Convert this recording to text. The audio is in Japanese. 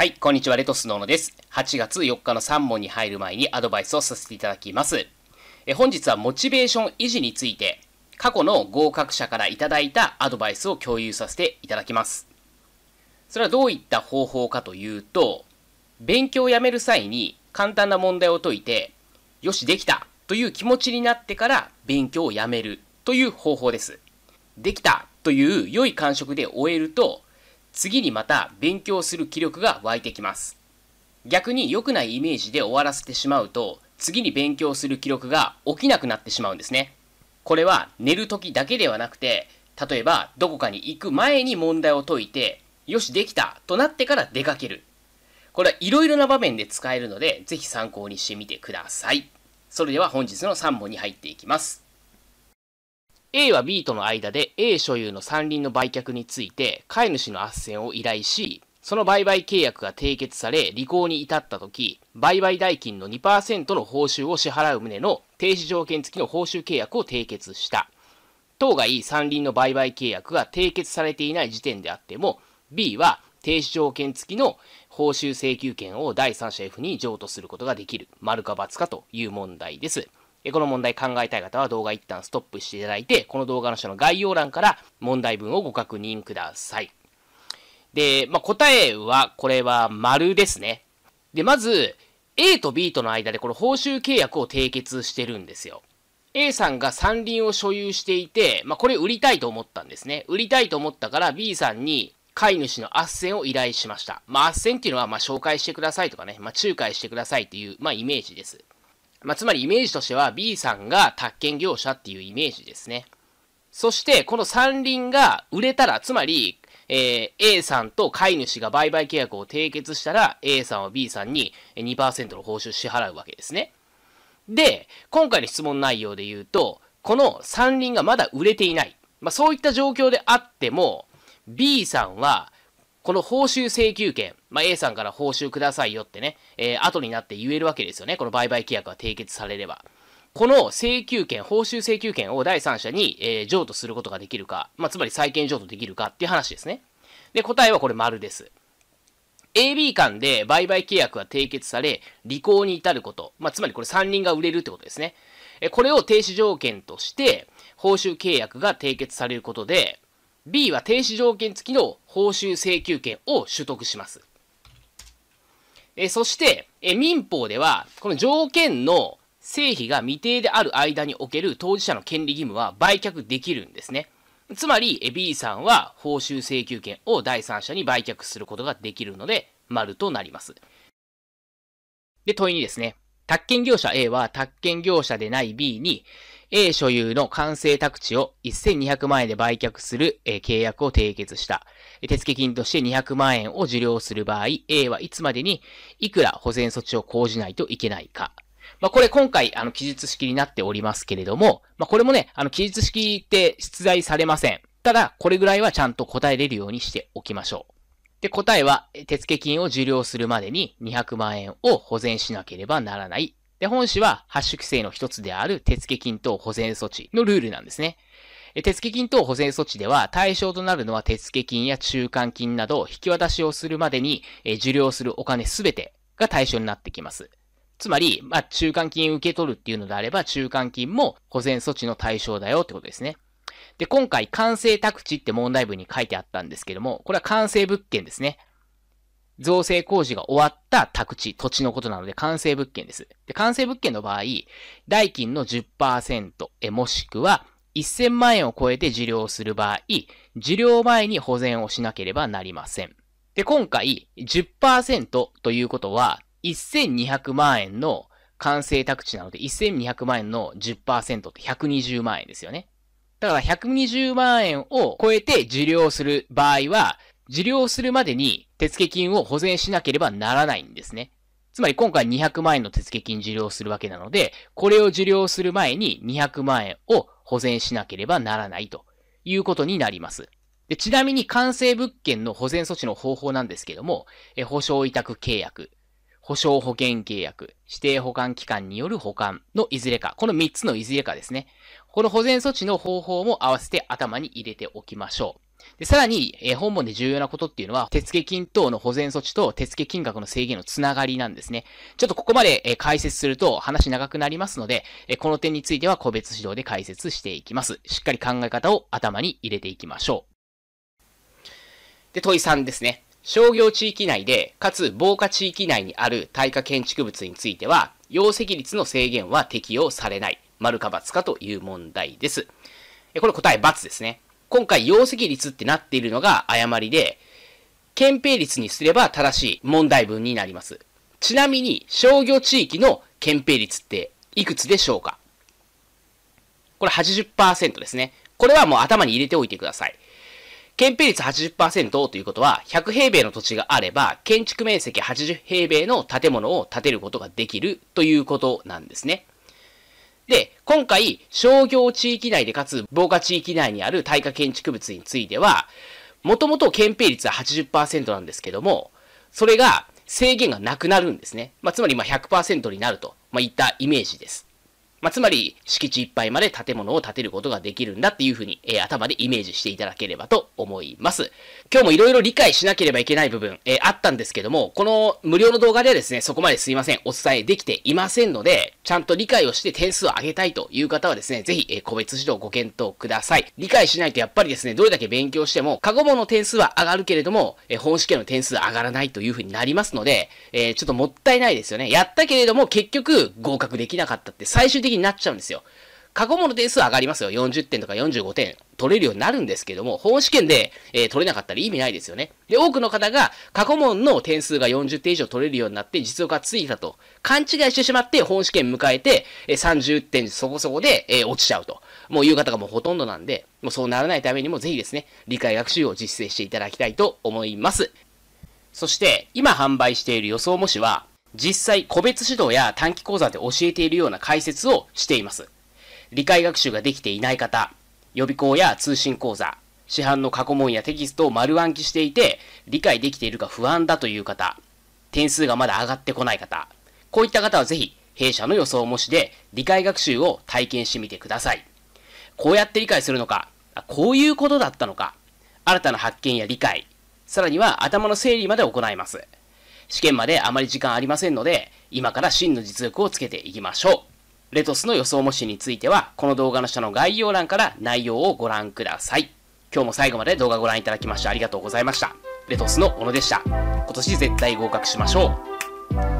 はい、こんにちは、レトスのーノです。8月4日の3問に入る前にアドバイスをさせていただきます。え本日はモチベーション維持について、過去の合格者からいただいたアドバイスを共有させていただきます。それはどういった方法かというと、勉強をやめる際に簡単な問題を解いて、よし、できたという気持ちになってから勉強をやめるという方法です。できたという良い感触で終えると、次にまた勉強する気力が湧いてきます。逆に良くないイメージで終わらせてしまうと、次に勉強する記録が起きなくなってしまうんですね。これは寝る時だけではなくて、例えばどこかに行く前に問題を解いて、よしできたとなってから出かける。これはいろいろな場面で使えるので、是非参考にしてみてください。それでは本日の3問に入っていきます。A は B との間で A 所有の山林の売却について飼い主の斡旋を依頼し、その売買契約が締結され、履行に至った時、売買代金の2%の報酬を支払う旨の停止条件付きの報酬契約を締結した。当該山林の売買契約が締結されていない時点であっても、B は停止条件付きの報酬請求権を第三者 F に譲渡することができる。丸か×かという問題です。この問題考えたい方は動画一旦ストップしていただいて、この動画の下の概要欄から問題文をご確認ください。で、まあ、答えは、これは丸ですね。で、まず、A と B との間でこの報酬契約を締結してるんですよ。A さんが山林を所有していて、まあ、これ売りたいと思ったんですね。売りたいと思ったから B さんに飼い主の斡旋を依頼しました。まあ、斡旋っていうのは、ま、紹介してくださいとかね、まあ、仲介してくださいっていう、まあ、イメージです。まあ、つまりイメージとしては B さんが宅建業者っていうイメージですね。そして、この山林が売れたら、つまり、えー、A さんと飼い主が売買契約を締結したら、A さんは B さんに2%の報酬支払うわけですね。で、今回の質問内容で言うと、この山林がまだ売れていない。まあ、そういった状況であっても、B さんはこの報酬請求権、まあ、A さんから報酬くださいよってね、えー、後になって言えるわけですよね。この売買契約が締結されれば。この請求権、報酬請求権を第三者に、えー、譲渡することができるか、まあ、つまり債権譲渡できるかっていう話ですね。で、答えはこれ丸です。AB 間で売買契約が締結され、履行に至ること、まあ、つまりこれ3人が売れるってことですね。これを停止条件として、報酬契約が締結されることで、B は停止条件付きの報酬請求権を取得します。えそして、え民法では、この条件の成否が未定である間における当事者の権利義務は売却できるんですね。つまり、B さんは報酬請求権を第三者に売却することができるので、丸となります。で、問いにですね、宅建業者 A は宅建業者でない B に、A 所有の完成宅地を1200万円で売却する、契約を締結した。手付金として200万円を受領する場合、A はいつまでにいくら保全措置を講じないといけないか。まあ、これ今回、あの、記述式になっておりますけれども、まあ、これもね、あの、記述式って出題されません。ただ、これぐらいはちゃんと答えれるようにしておきましょう。で、答えは、手付金を受領するまでに200万円を保全しなければならないで、本旨は発種規制の一つである手付金等保全措置のルールなんですね。手付金等保全措置では対象となるのは手付金や中間金など引き渡しをするまでに受領するお金すべてが対象になってきます。つまり、まあ、中間金受け取るっていうのであれば、中間金も保全措置の対象だよってことですね。で、今回、完成宅地って問題文に書いてあったんですけども、これは完成物件ですね。造成工事が終わった宅地、土地のことなので完成物件です。で、完成物件の場合、代金の10%、え、もしくは1000万円を超えて受領する場合、受領前に保全をしなければなりません。で、今回10%ということは、1200万円の完成宅地なので、1200万円の10%って120万円ですよね。だから120万円を超えて受領する場合は、受領するまでに手付金を保全しなければならないんですね。つまり今回200万円の手付金受領するわけなので、これを受領する前に200万円を保全しなければならないということになります。でちなみに完成物件の保全措置の方法なんですけども、え保証委託契約、保証保険契約、指定保管機関による保管のいずれか、この3つのいずれかですね。この保全措置の方法も合わせて頭に入れておきましょう。で、さらに、えー、本文で重要なことっていうのは、手付金等の保全措置と手付金額の制限のつながりなんですね。ちょっとここまで、えー、解説すると話長くなりますので、えー、この点については個別指導で解説していきます。しっかり考え方を頭に入れていきましょう。で、問い3ですね。商業地域内で、かつ防火地域内にある耐火建築物については、容積率の制限は適用されない。丸か×かという問題です。これ答え×ですね。今回容積率ってなっているのが誤りで、憲兵率にすれば正しい問題文になります。ちなみに、商業地域の憲兵率っていくつでしょうかこれ80%ですね。これはもう頭に入れておいてください。建兵率80%ということは、100平米の土地があれば、建築面積80平米の建物を建てることができるということなんですね。で、今回、商業地域内でかつ防火地域内にある耐火建築物については、もともと憲兵率は80%なんですけども、それが制限がなくなるんですね。まあ、つまりま100%になると、まあ、いったイメージです。まあ、つまり敷地いっぱいまで建物を建てることができるんだっていうふうに、えー、頭でイメージしていただければと思います。今日もいろいろ理解しなければいけない部分、えー、あったんですけども、この無料の動画ではですね、そこまですいません、お伝えできていませんので、ちゃんと理解をして点数を上げたいという方はですね、ぜひ、え個別指導ご検討ください。理解しないとやっぱりですね、どれだけ勉強しても、過去問の点数は上がるけれども、え本試験の点数上がらないというふうになりますので、えー、ちょっともったいないですよね。やったけれども、結局合格できなかったって最終的になっちゃうんですよ。過去問の点数は上がりますよ。40点とか45点取れるようになるんですけども、本試験で、えー、取れなかったら意味ないですよね。で、多くの方が過去問の点数が40点以上取れるようになって実力がついたと勘違いしてしまって本試験迎えて、えー、30点そこそこで、えー、落ちちゃうと。もう言う方がもうほとんどなんで、もうそうならないためにもぜひですね、理解学習を実践していただきたいと思います。そして、今販売している予想模試は、実際個別指導や短期講座で教えているような解説をしています。理解学習ができていない方、予備校や通信講座、市販の過去問やテキストを丸暗記していて、理解できているか不安だという方、点数がまだ上がってこない方、こういった方はぜひ、弊社の予想模試で理解学習を体験してみてください。こうやって理解するのか、こういうことだったのか、新たな発見や理解、さらには頭の整理まで行います。試験まであまり時間ありませんので、今から真の実力をつけていきましょう。レトスの予想模試については、この動画の下の概要欄から内容をご覧ください。今日も最後まで動画ご覧いただきましてありがとうございました。レトスの小野でした。今年絶対合格しましょう。